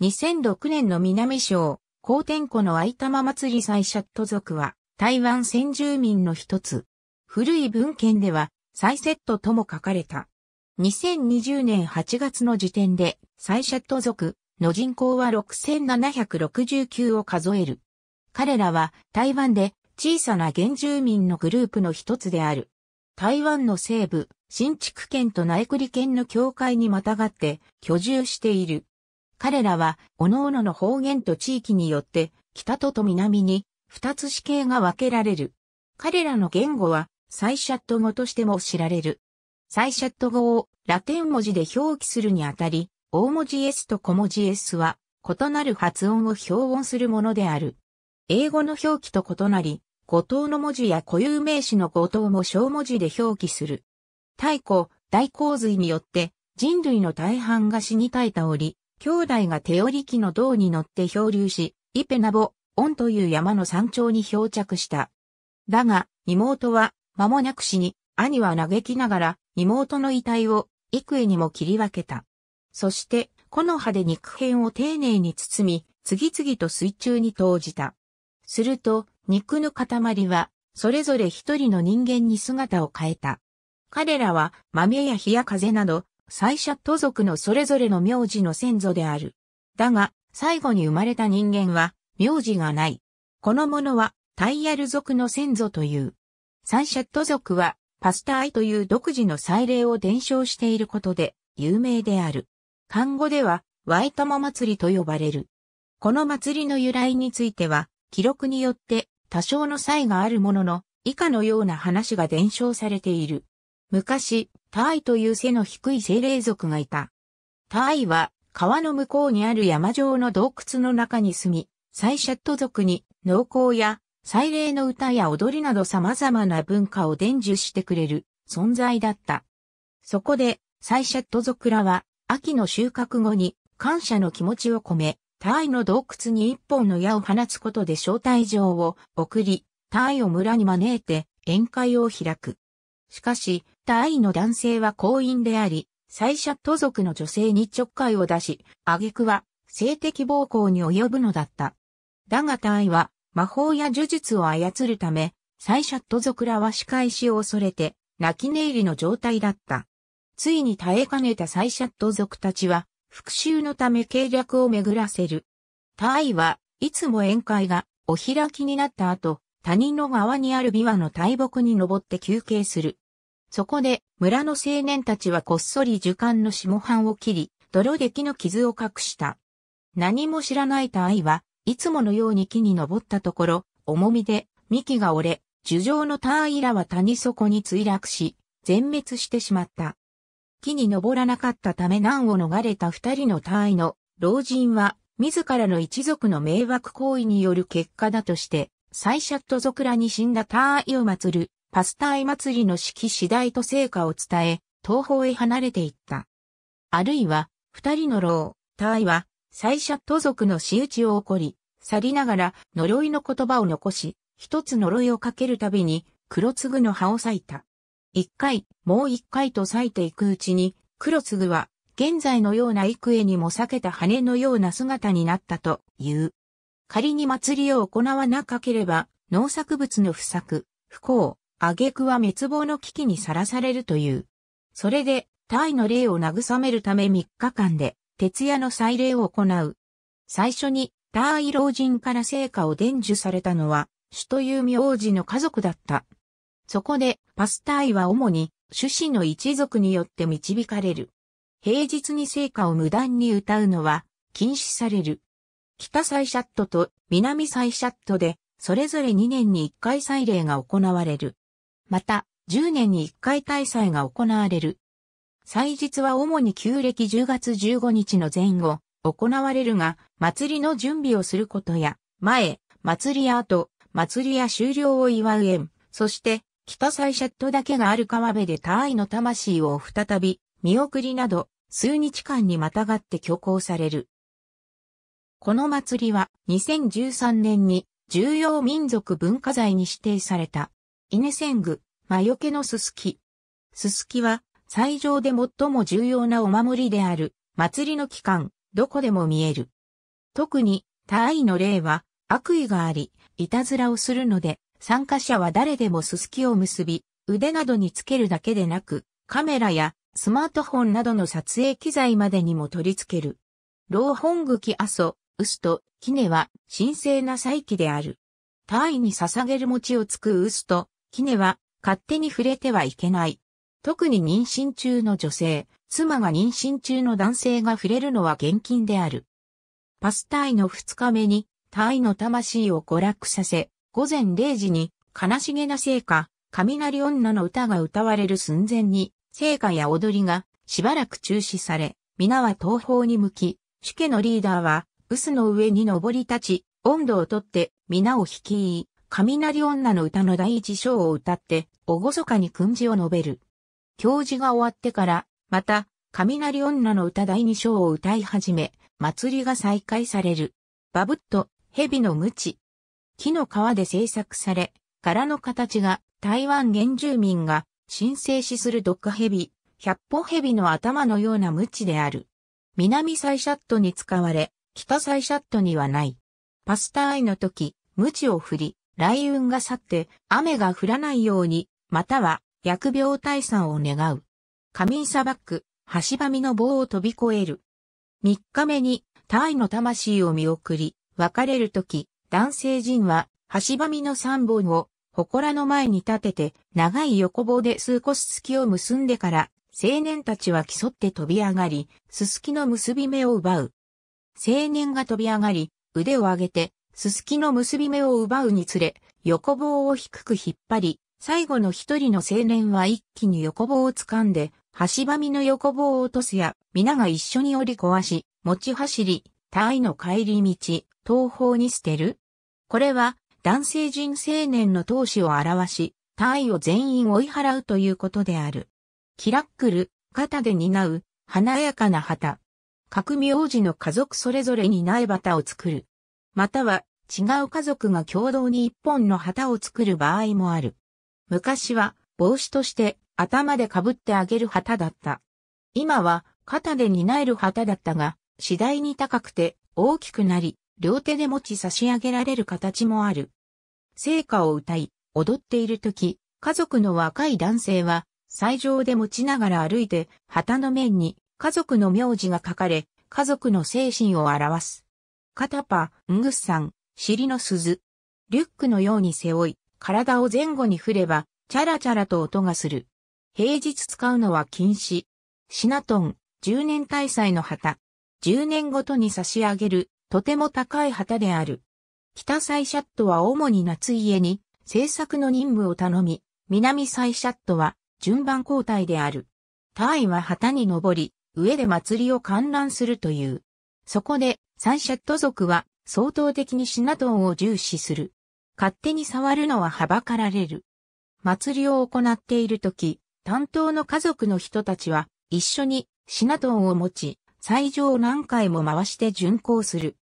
2006年の南省、高天湖の愛玉祭りイシャット族は、台湾先住民の一つ。古い文献では、サイセットとも書かれた。2020年8月の時点で、サイシャット族の人口は6769を数える。彼らは台湾で小さな原住民のグループの一つである。台湾の西部、新築県と内栗県の境界にまたがって居住している。彼らは、各々の方言と地域によって、北とと南に、二つ死刑が分けられる。彼らの言語は、サイシャット語としても知られる。サイシャット語をラテン文字で表記するにあたり、大文字 S と小文字 S は、異なる発音を表音するものである。英語の表記と異なり、語頭の文字や固有名詞の語頭も小文字で表記する。太古、大洪水によって人類の大半が死に絶えたり、兄弟が手織機の胴に乗って漂流し、イペナボ、オンという山の山頂に漂着した。だが、妹は間もなく死に、兄は嘆きながら妹の遺体を幾重にも切り分けた。そして、木の葉で肉片を丁寧に包み、次々と水中に投じた。すると、肉の塊は、それぞれ一人の人間に姿を変えた。彼らは、豆や火や風など、最初都族のそれぞれの名字の先祖である。だが、最後に生まれた人間は、名字がない。この者は、タイヤル族の先祖という。サンシャット族は、パスタ愛イという独自の祭礼を伝承していることで、有名である。漢語では、ワイタマ祭りと呼ばれる。この祭りの由来については、記録によって多少の差異があるものの、以下のような話が伝承されている。昔、タイという背の低い精霊族がいた。タイは川の向こうにある山上の洞窟の中に住み、サイシャット族に農耕や祭礼の歌や踊りなど様々な文化を伝授してくれる存在だった。そこで、サイシャット族らは秋の収穫後に感謝の気持ちを込め、タイの洞窟に一本の矢を放つことで招待状を送り、タイを村に招いて宴会を開く。しかし、他愛の男性は婚姻であり、最ッ都族の女性にちょっかいを出し、挙句は性的暴行に及ぶのだった。だが他愛は魔法や呪術を操るため、最ッ都族らは仕返しを恐れて、泣き寝入りの状態だった。ついに耐えかねた最ッ都族たちは、復讐のため計略を巡らせる。他愛はいつも宴会がお開きになった後、谷の側にある琵琶の大木に登って休憩する。そこで、村の青年たちはこっそり樹幹の下半を切り、泥で木の傷を隠した。何も知らないと愛は、いつものように木に登ったところ、重みで、幹が折れ、樹上の単位らは谷底に墜落し、全滅してしまった。木に登らなかったため難を逃れた二人の単位の老人は、自らの一族の迷惑行為による結果だとして、サイシャット族らに死んだターイを祀る、パスタイ祭りの式次第と成果を伝え、東方へ離れていった。あるいは、二人の老、ターイは、サイシャット族の仕打ちを起こり、去りながら呪いの言葉を残し、一つ呪いをかけるたびに、黒継の葉を裂いた。一回、もう一回と裂いていくうちに、黒継は、現在のような幾重にも裂けた羽のような姿になったという。仮に祭りを行わなければ、農作物の不作、不幸、挙句は滅亡の危機にさらされるという。それで、タイの霊を慰めるため3日間で、徹夜の祭礼を行う。最初に、タイ老人から成果を伝授されたのは、主という名字の家族だった。そこで、パスタイは主に、主子の一族によって導かれる。平日に聖火を無断に歌うのは禁止される。北イシャットと南イシャットで、それぞれ2年に1回祭礼が行われる。また、10年に1回大祭が行われる。祭日は主に旧暦10月15日の前後、行われるが、祭りの準備をすることや、前、祭りや後、祭りや終了を祝う縁、そして、北イシャットだけがある川辺で他愛の魂を再び、見送りなど、数日間にまたがって挙行される。この祭りは2013年に重要民族文化財に指定された。稲千具、魔除けのすすき。すすきは最上で最も重要なお守りである祭りの期間、どこでも見える。特に他愛の例は悪意があり、いたずらをするので、参加者は誰でもすすきを結び、腕などにつけるだけでなく、カメラやスマートフォンなどの撮影機材までにも取り付ける。老本具阿蘇ウスとキネは神聖な祭器である。単位に捧げる餅をつくウスとキネは勝手に触れてはいけない。特に妊娠中の女性、妻が妊娠中の男性が触れるのは厳禁である。パスタイの二日目に、タイの魂を娯楽させ、午前0時に、悲しげな聖歌、雷女の歌が歌われる寸前に、聖歌や踊りがしばらく中止され、皆は東方に向き、主家のリーダーは臼の上に登り立ち、温度をとって、皆を引きい、雷女の歌の第一章を歌って、おごそかに訓示を述べる。教授が終わってから、また、雷女の歌第二章を歌い始め、祭りが再開される。バブッと、蛇の無知。木の皮で製作され、柄の形が台湾原住民が神聖視する毒蛇、百歩蛇の頭のような無知である。南サイシャットに使われ、北サイシャットにはない。パスターイの時、鞭を振り、雷雲が去って雨が降らないように、または疫病退散を願う。仮眠砂漠、橋ばみの棒を飛び越える。3日目に、タイの魂を見送り、別れる時、男性陣は、橋ばみの3本を、祠の前に立てて、長い横棒で数個すすきを結んでから、青年たちは競って飛び上がり、すすきの結び目を奪う。青年が飛び上がり、腕を上げて、すすきの結び目を奪うにつれ、横棒を低く引っ張り、最後の一人の青年は一気に横棒を掴んで、橋ばみの横棒を落とすや、皆が一緒に折り壊し、持ち走り、他愛の帰り道、東方に捨てる。これは、男性人青年の闘志を表し、他愛を全員追い払うということである。キラックル、肩で担う、華やかな旗。各王字の家族それぞれに苗旗を作る。または違う家族が共同に一本の旗を作る場合もある。昔は帽子として頭で被ってあげる旗だった。今は肩で担える旗だったが、次第に高くて大きくなり、両手で持ち差し上げられる形もある。聖歌を歌い、踊っている時、家族の若い男性は、最上で持ちながら歩いて、旗の面に家族の名字が書かれ、家族の精神を表す。カタパ、ングッサン、尻の鈴。リュックのように背負い、体を前後に振れば、チャラチャラと音がする。平日使うのは禁止。シナトン、10年大祭の旗。10年ごとに差し上げる、とても高い旗である。北サイシャットは主に夏家に、制作の任務を頼み、南サイシャットは順番交代である。タイは旗に登り、上で祭りを観覧するという。そこで、サンシャット族は、相当的にシナトンを重視する。勝手に触るのははばかられる。祭りを行っているとき、担当の家族の人たちは、一緒にシナトンを持ち、最上を何回も回して巡行する。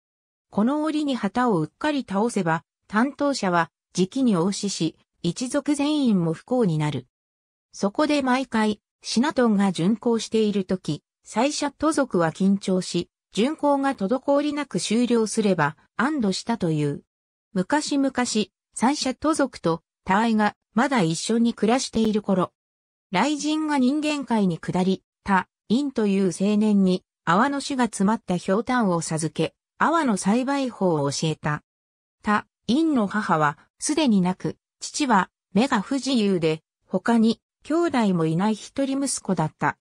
この折に旗をうっかり倒せば、担当者は、時期に応死し、一族全員も不幸になる。そこで毎回、シナトンが巡行しているとき、最社都族は緊張し、巡行が滞りなく終了すれば安堵したという。昔々、最社都族と他愛がまだ一緒に暮らしている頃、雷神が人間界に下り、他、陰という青年に、泡の種が詰まった氷炭を授け、泡の栽培法を教えた。他、陰の母は、すでになく、父は、目が不自由で、他に、兄弟もいない一人息子だった。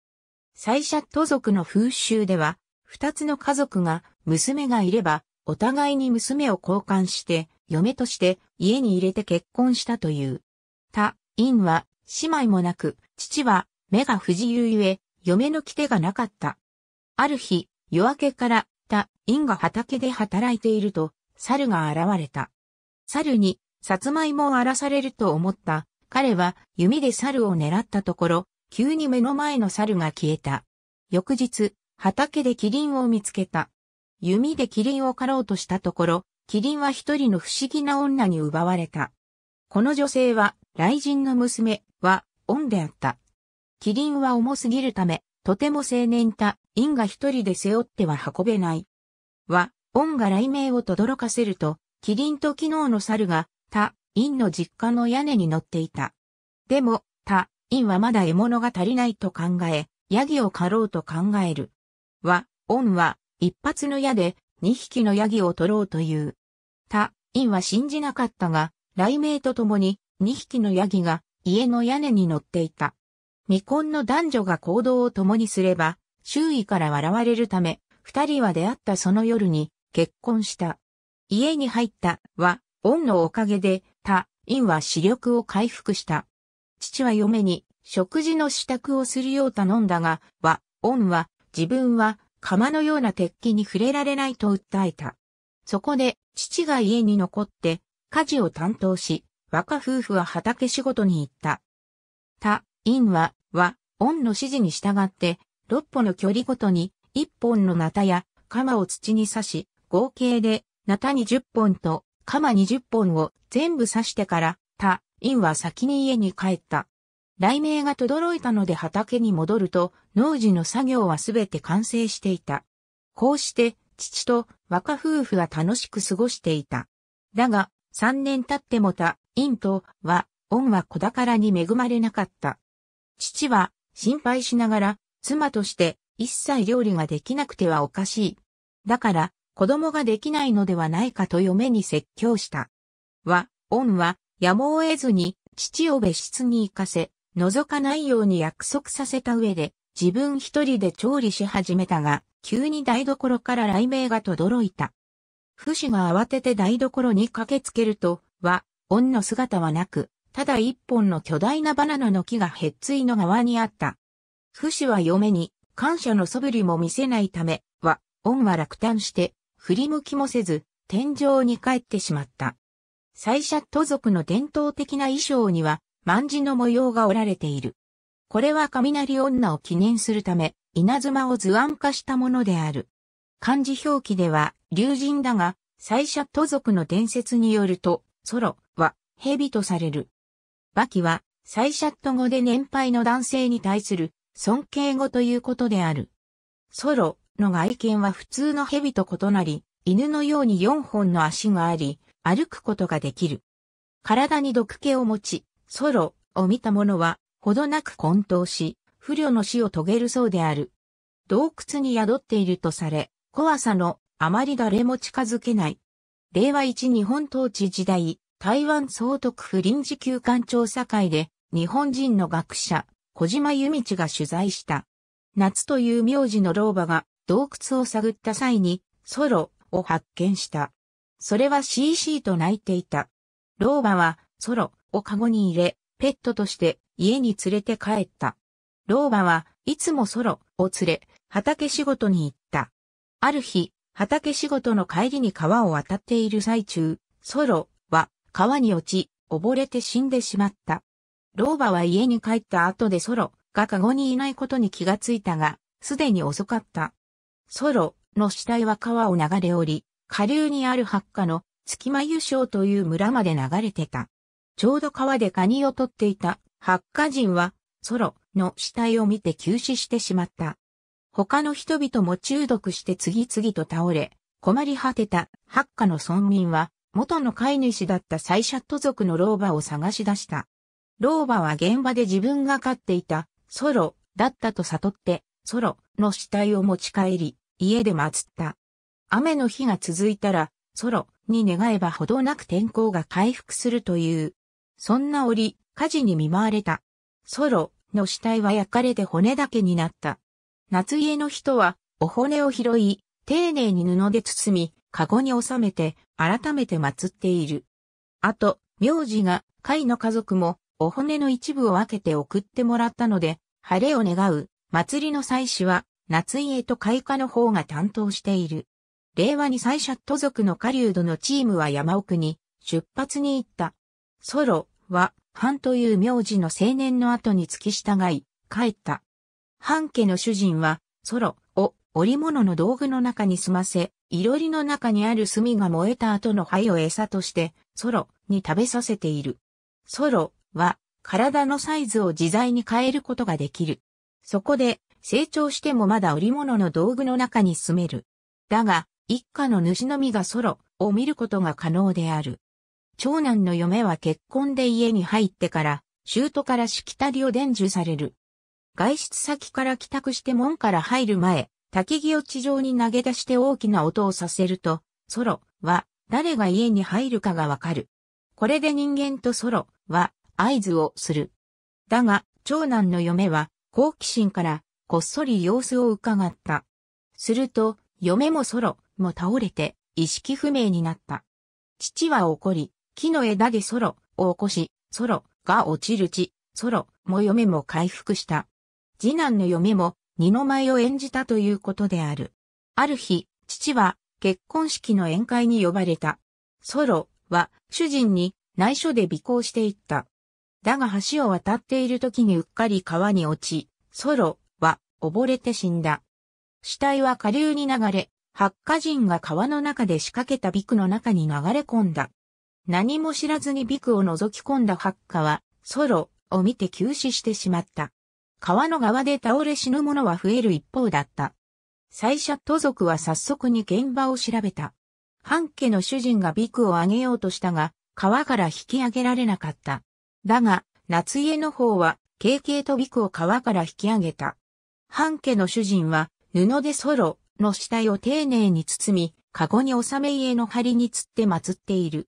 サイシャット族の風習では、二つの家族が娘がいれば、お互いに娘を交換して、嫁として家に入れて結婚したという。他、院は姉妹もなく、父は目が不自由ゆえ、嫁の来手がなかった。ある日、夜明けから、他、院が畑で働いていると、猿が現れた。猿に、さつまいもを荒らされると思った。彼は弓で猿を狙ったところ、急に目の前の猿が消えた。翌日、畑でキリンを見つけた。弓でキリンを狩ろうとしたところ、キリンは一人の不思議な女に奪われた。この女性は、雷神の娘は、恩であった。キリンは重すぎるため、とても青年た、因が一人で背負っては運べない。は、恩が雷鳴を轟かせると、キリンと昨日の猿が、他、因の実家の屋根に乗っていた。でも、他、陰はまだ獲物が足りないと考え、ヤギを狩ろうと考える。は、恩は、一発の矢で、二匹のヤギを取ろうという。他、陰は信じなかったが、雷鳴とともに、二匹のヤギが、家の屋根に乗っていた。未婚の男女が行動を共にすれば、周囲から笑われるため、二人は出会ったその夜に、結婚した。家に入った、は、恩のおかげで、他、陰は視力を回復した。父は嫁に食事の支度をするよう頼んだが、は、恩は自分は釜のような鉄器に触れられないと訴えた。そこで父が家に残って家事を担当し、若夫婦は畑仕事に行った。他、因は、は、恩の指示に従って、六歩の距離ごとに1本のナタや鎌を土に刺し、合計でナタ20本と鎌20本を全部刺してから院は先に家に帰った。雷鳴が轟いたので畑に戻ると、農事の作業はすべて完成していた。こうして、父と若夫婦は楽しく過ごしていた。だが、三年経ってもた、院とは、恩は子宝に恵まれなかった。父は、心配しながら、妻として、一切料理ができなくてはおかしい。だから、子供ができないのではないかと嫁に説教した。は、恩は、やむを得ずに父を別室に行かせ、覗かないように約束させた上で、自分一人で調理し始めたが、急に台所から雷鳴が轟いた。不死が慌てて台所に駆けつけると、は、恩の姿はなく、ただ一本の巨大なバナナの木がへっついの側にあった。不死は嫁に、感謝の素振りも見せないため、は、恩は落胆して、振り向きもせず、天井に帰ってしまった。サイシャット族の伝統的な衣装には、万字の模様が織られている。これは雷女を記念するため、稲妻を図案化したものである。漢字表記では、竜神だが、サイシャット族の伝説によると、ソロは蛇とされる。バキは、サイシャット語で年配の男性に対する尊敬語ということである。ソロの外見は普通の蛇と異なり、犬のように4本の足があり、歩くことができる。体に毒気を持ち、ソロを見た者は、ほどなく混沌し、不慮の死を遂げるそうである。洞窟に宿っているとされ、怖さのあまり誰も近づけない。令和1日本統治時代、台湾総督府臨時休館調査会で、日本人の学者、小島由道が取材した。夏という名字の老婆が洞窟を探った際に、ソロを発見した。それは cc と泣いていた。老婆は、ソロをカゴに入れ、ペットとして家に連れて帰った。老婆はいつもソロを連れ、畑仕事に行った。ある日、畑仕事の帰りに川を渡っている最中、ソロは川に落ち、溺れて死んでしまった。老婆は家に帰った後でソロがカゴにいないことに気がついたが、すでに遅かった。ソロの死体は川を流れ降り、下流にある八花の月間湯章という村まで流れてた。ちょうど川でカニを取っていた八花人は、ソロの死体を見て急死してしまった。他の人々も中毒して次々と倒れ、困り果てた八花の村民は、元の飼い主だったサイシャット族の老婆を探し出した。老婆は現場で自分が飼っていたソロだったと悟って、ソロの死体を持ち帰り、家で祀った。雨の日が続いたら、ソロに願えばほどなく天候が回復するという。そんな折、火事に見舞われた。ソロの死体は焼かれて骨だけになった。夏家の人は、お骨を拾い、丁寧に布で包み、カゴに収めて、改めて祀っている。あと、苗字が、会の家族も、お骨の一部を分けて送ってもらったので、晴れを願う、祭りの祭祀は、夏家と開花の方が担当している。令和に最シャット族の狩人のチームは山奥に出発に行った。ソロは、藩という名字の青年の後に付き従い、帰った。藩家の主人は、ソロを織物の道具の中に済ませ、いろりの中にある炭が燃えた後の灰を餌として、ソロに食べさせている。ソロは、体のサイズを自在に変えることができる。そこで、成長してもまだ織物の道具の中に住める。だが、一家の主のみがソロを見ることが可能である。長男の嫁は結婚で家に入ってから、トからしきたりを伝授される。外出先から帰宅して門から入る前、焚き木を地上に投げ出して大きな音をさせると、ソロは誰が家に入るかがわかる。これで人間とソロは合図をする。だが、長男の嫁は好奇心からこっそり様子を伺った。すると、嫁もソロも倒れて意識不明になった。父は怒り、木の枝でソロを起こし、ソロが落ちるち、ソロも嫁も回復した。次男の嫁も二の舞を演じたということである。ある日、父は結婚式の宴会に呼ばれた。ソロは主人に内緒で尾行していった。だが橋を渡っている時にうっかり川に落ち、ソロは溺れて死んだ。死体は下流に流れ、ッカ人が川の中で仕掛けたビクの中に流れ込んだ。何も知らずにビクを覗き込んだッカは、ソロを見て急死してしまった。川の側で倒れ死ぬ者は増える一方だった。最初都族は早速に現場を調べた。半家の主人がビクをあげようとしたが、川から引き上げられなかった。だが、夏家の方は、軽々とビクを川から引き上げた。半家の主人は、布でソロの死体を丁寧に包み、カゴに納め家の梁に釣って祀っている。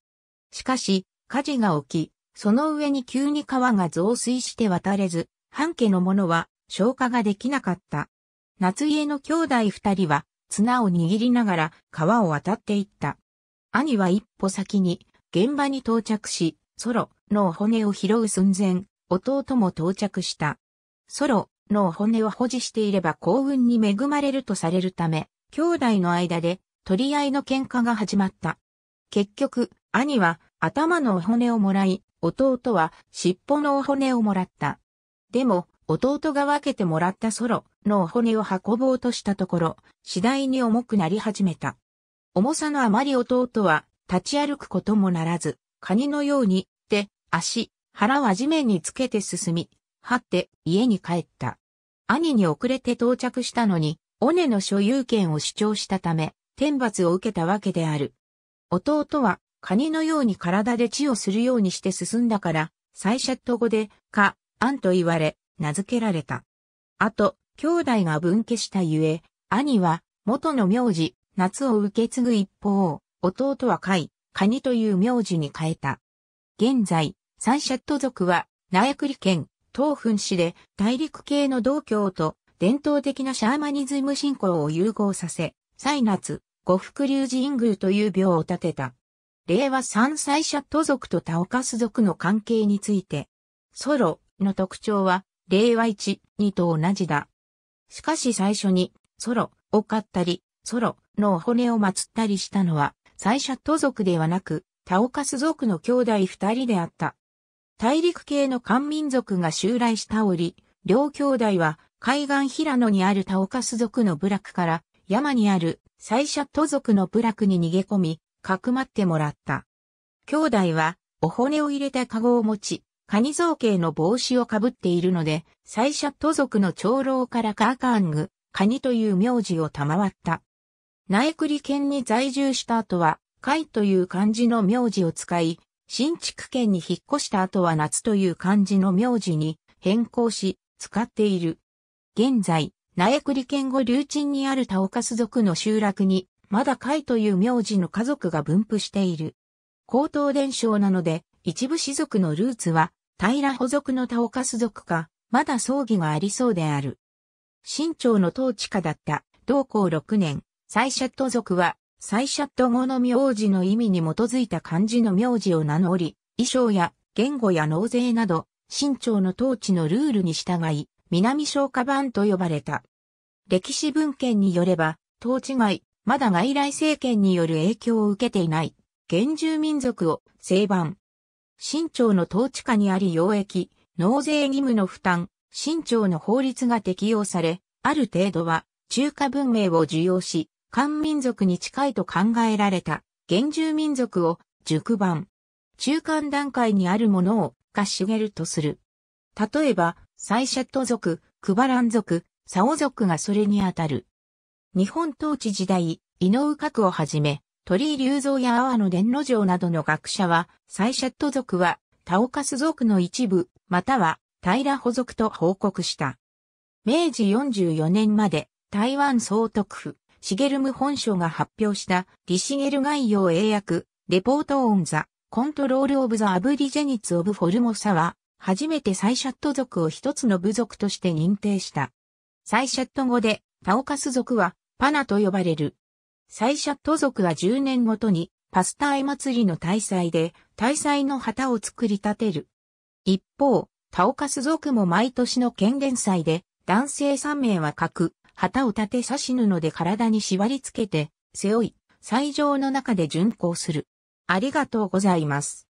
しかし、火事が起き、その上に急に川が増水して渡れず、半家の者は消火ができなかった。夏家の兄弟二人は綱を握りながら川を渡っていった。兄は一歩先に現場に到着し、ソロの骨を拾う寸前、弟も到着した。ソロの骨を保持していれば幸運に恵まれるとされるため、兄弟の間で取り合いの喧嘩が始まった。結局、兄は頭の骨をもらい、弟は尻尾の骨をもらった。でも、弟が分けてもらったソロの骨を運ぼうとしたところ、次第に重くなり始めた。重さのあまり弟は立ち歩くこともならず、カニのように、手、足、腹は地面につけて進み、はって家に帰った。兄に遅れて到着したのに、オネの所有権を主張したため、天罰を受けたわけである。弟は、カニのように体で血をするようにして進んだから、最シャット語で、か、アンと言われ、名付けられた。あと、兄弟が分家したゆえ、兄は、元の名字、夏を受け継ぐ一方、弟は海、カニという名字に変えた。現在、サンシャット族は、ナエクリ県、東墳市で大陸系の道教と伝統的なシャーマニズム信仰を融合させ、歳夏、五福竜神宮という廟を建てた。令和三歳者都族とタオカス族の関係について、ソロの特徴は、令和1、2と同じだ。しかし最初に、ソロを買ったり、ソロのお骨を祀ったりしたのは、最初都族ではなく、タオカス族の兄弟二人であった。大陸系の漢民族が襲来した折、両兄弟は海岸平野にあるタオカス族の部落から山にある最社都族の部落に逃げ込み、かくまってもらった。兄弟はお骨を入れた籠を持ち、カニ造形の帽子をかぶっているので、最社都族の長老からカーカーング、カニという名字を賜った。苗栗県に在住した後は、カイという漢字の名字を使い、新築県に引っ越した後は夏という漢字の名字に変更し、使っている。現在、苗栗県後流鎮にある田岡須族の集落に、まだ海という名字の家族が分布している。高等伝承なので、一部士族のルーツは、平保族の田岡須族か、まだ葬儀がありそうである。新朝の統治下だった、同校6年、最ッ都族は、再シャット語の名字の意味に基づいた漢字の名字を名乗り、衣装や言語や納税など、清朝の統治のルールに従い、南昇華版と呼ばれた。歴史文献によれば、統治外、まだ外来政権による影響を受けていない、原住民族を、正版。清朝の統治下にあり要役、納税義務の負担、清朝の法律が適用され、ある程度は中華文明を受容し、漢民族に近いと考えられた原住民族を熟版。中間段階にあるものをがげるとする。例えば、サイシャット族、クバラン族、サオ族がそれにあたる。日本統治時代、井上クをはじめ、鳥居隆造や阿波の伝路城などの学者は、サイシャット族は、タオカス族の一部、または、平保族と報告した。明治44年まで、台湾総督府、シゲルム本省が発表したリシゲル概要英訳、レポートオンザ、コントロールオブザアブリジェニツオブフォルモサは、初めてサイシャット族を一つの部族として認定した。サイシャット語で、タオカス族は、パナと呼ばれる。サイシャット族は10年ごとに、パスタイ祭りの大祭で、大祭の旗を作り立てる。一方、タオカス族も毎年の権限祭で、男性3名は各旗を立て刺し布で体に縛り付けて、背負い、斎場の中で巡行する。ありがとうございます。